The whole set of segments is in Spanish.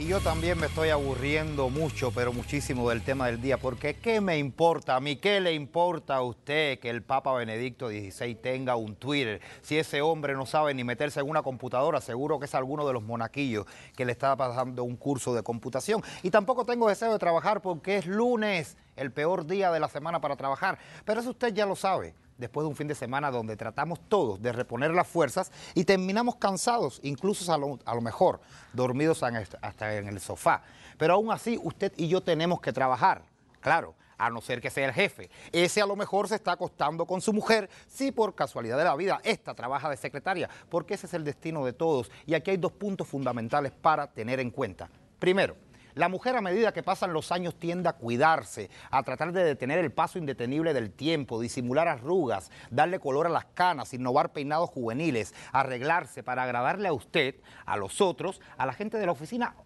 Y yo también me estoy aburriendo mucho, pero muchísimo del tema del día, porque ¿qué me importa a mí? ¿Qué le importa a usted que el Papa Benedicto XVI tenga un Twitter? Si ese hombre no sabe ni meterse en una computadora, seguro que es alguno de los monaquillos que le está pasando un curso de computación. Y tampoco tengo deseo de trabajar porque es lunes, el peor día de la semana para trabajar. Pero eso usted ya lo sabe después de un fin de semana donde tratamos todos de reponer las fuerzas y terminamos cansados, incluso a lo, mejor dormidos hasta en el sofá. Pero aún así, usted y yo tenemos que trabajar, claro, a no ser que sea el jefe. Ese a lo mejor se está acostando con su mujer, si por casualidad de la vida esta trabaja de secretaria, porque ese es el destino de todos. Y aquí hay dos puntos fundamentales para tener en cuenta. Primero, la mujer a medida que pasan los años tiende a cuidarse, a tratar de detener el paso indetenible del tiempo, disimular arrugas, darle color a las canas, innovar peinados juveniles, arreglarse para agradarle a usted, a los otros, a la gente de la oficina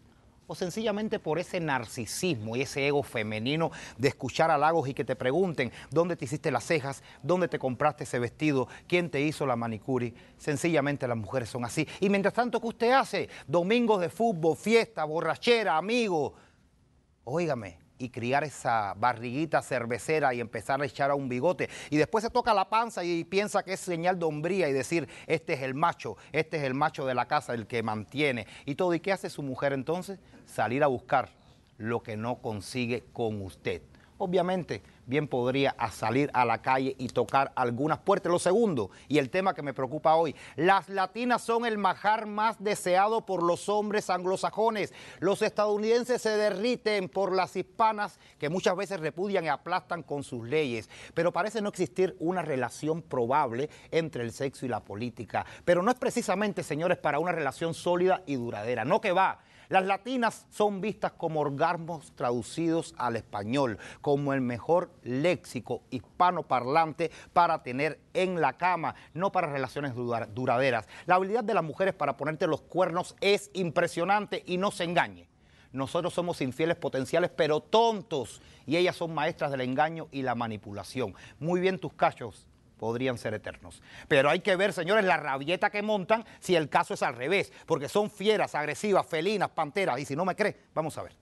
o sencillamente por ese narcisismo y ese ego femenino de escuchar halagos y que te pregunten dónde te hiciste las cejas, dónde te compraste ese vestido, quién te hizo la manicuri. Sencillamente las mujeres son así. Y mientras tanto, ¿qué usted hace? Domingos de fútbol, fiesta, borrachera, amigo. Óigame, y criar esa barriguita cervecera y empezar a echar a un bigote. Y después se toca la panza y piensa que es señal de hombría y decir, este es el macho, este es el macho de la casa, el que mantiene y todo. ¿Y qué hace su mujer entonces? Salir a buscar lo que no consigue con usted obviamente bien podría salir a la calle y tocar algunas puertas. Lo segundo, y el tema que me preocupa hoy, las latinas son el majar más deseado por los hombres anglosajones. Los estadounidenses se derriten por las hispanas que muchas veces repudian y aplastan con sus leyes. Pero parece no existir una relación probable entre el sexo y la política. Pero no es precisamente, señores, para una relación sólida y duradera. No que va las latinas son vistas como orgasmos traducidos al español, como el mejor léxico hispanoparlante para tener en la cama, no para relaciones duraderas. La habilidad de las mujeres para ponerte los cuernos es impresionante y no se engañe. Nosotros somos infieles potenciales, pero tontos. Y ellas son maestras del engaño y la manipulación. Muy bien tus cachos, podrían ser eternos. Pero hay que ver, señores, la rabieta que montan si el caso es al revés, porque son fieras, agresivas, felinas, panteras, y si no me cree, vamos a ver.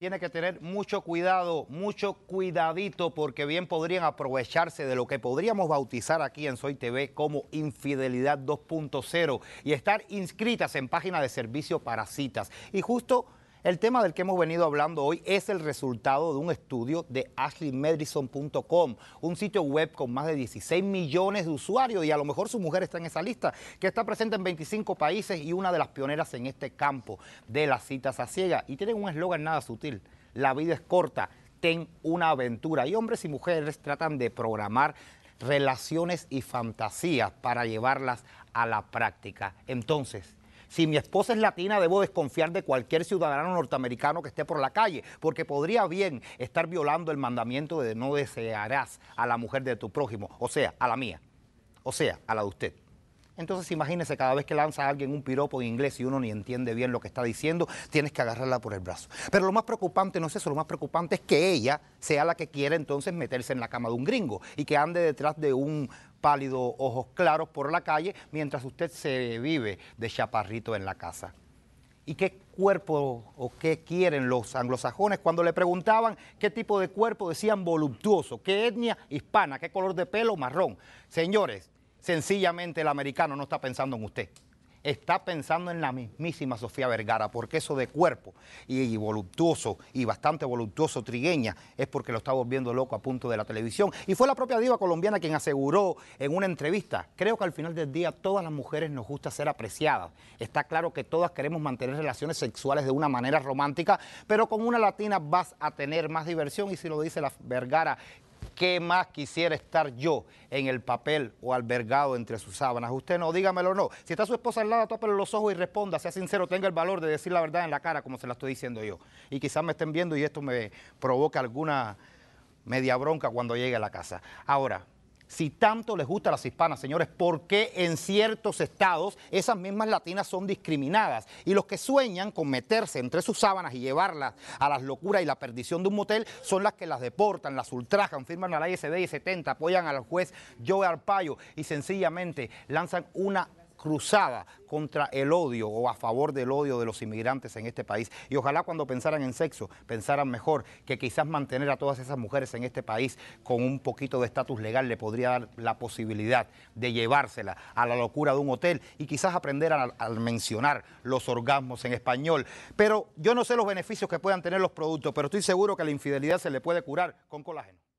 tiene que tener mucho cuidado, mucho cuidadito, porque bien podrían aprovecharse de lo que podríamos bautizar aquí en Soy TV como infidelidad 2.0 y estar inscritas en página de servicio para citas. Y justo el tema del que hemos venido hablando hoy es el resultado de un estudio de AshleyMedrison.com, un sitio web con más de 16 millones de usuarios y a lo mejor su mujer está en esa lista, que está presente en 25 países y una de las pioneras en este campo de las citas a ciegas. Y tienen un eslogan nada sutil, la vida es corta, ten una aventura. Y hombres y mujeres tratan de programar relaciones y fantasías para llevarlas a la práctica. Entonces, si mi esposa es latina, debo desconfiar de cualquier ciudadano norteamericano que esté por la calle, porque podría bien estar violando el mandamiento de no desearás a la mujer de tu prójimo, o sea, a la mía, o sea, a la de usted. Entonces imagínese cada vez que lanza a alguien un piropo en inglés y uno ni entiende bien lo que está diciendo, tienes que agarrarla por el brazo. Pero lo más preocupante no es eso, lo más preocupante es que ella sea la que quiera entonces meterse en la cama de un gringo y que ande detrás de un pálido, ojos claros por la calle, mientras usted se vive de chaparrito en la casa. ¿Y qué cuerpo o qué quieren los anglosajones? Cuando le preguntaban qué tipo de cuerpo, decían voluptuoso, qué etnia hispana, qué color de pelo marrón. Señores, sencillamente el americano no está pensando en usted está pensando en la mismísima Sofía Vergara, porque eso de cuerpo y, voluptuoso y bastante voluptuoso trigueña es porque lo está volviendo loco a punto de la televisión. Y fue la propia diva colombiana quien aseguró en una entrevista, creo que al final del día todas las mujeres nos gusta ser apreciadas. Está claro que todas queremos mantener relaciones sexuales de una manera romántica, pero con una latina vas a tener más diversión y si lo dice la Vergara, ¿Qué más quisiera estar yo en el papel o albergado entre sus sábanas? Usted no, dígamelo no. Si está su esposa al lado, tópele los ojos y responda, sea sincero, tenga el valor de decir la verdad en la cara como se la estoy diciendo yo. Y quizás me estén viendo y esto me provoca alguna media bronca cuando llegue a la casa. Ahora, si tanto les gusta a las hispanas, señores, ¿por qué en ciertos estados esas mismas latinas son discriminadas? Y los que sueñan con meterse entre sus sábanas y llevarlas a las locuras y la perdición de un motel son las que las deportan, las ultrajan, firman la ley y 70, apoyan al juez Joe Arpaio y sencillamente lanzan una cruzada contra el odio o a favor del odio de los inmigrantes en este país. Y ojalá cuando pensaran en sexo, pensaran mejor que quizás mantener a todas esas mujeres en este país con un poquito de estatus legal le podría dar la posibilidad de llevársela a la locura de un hotel y quizás aprender a, mencionar los orgasmos en español. Pero yo no sé los beneficios que puedan tener los productos, pero estoy seguro que la infidelidad se le puede curar con colágeno.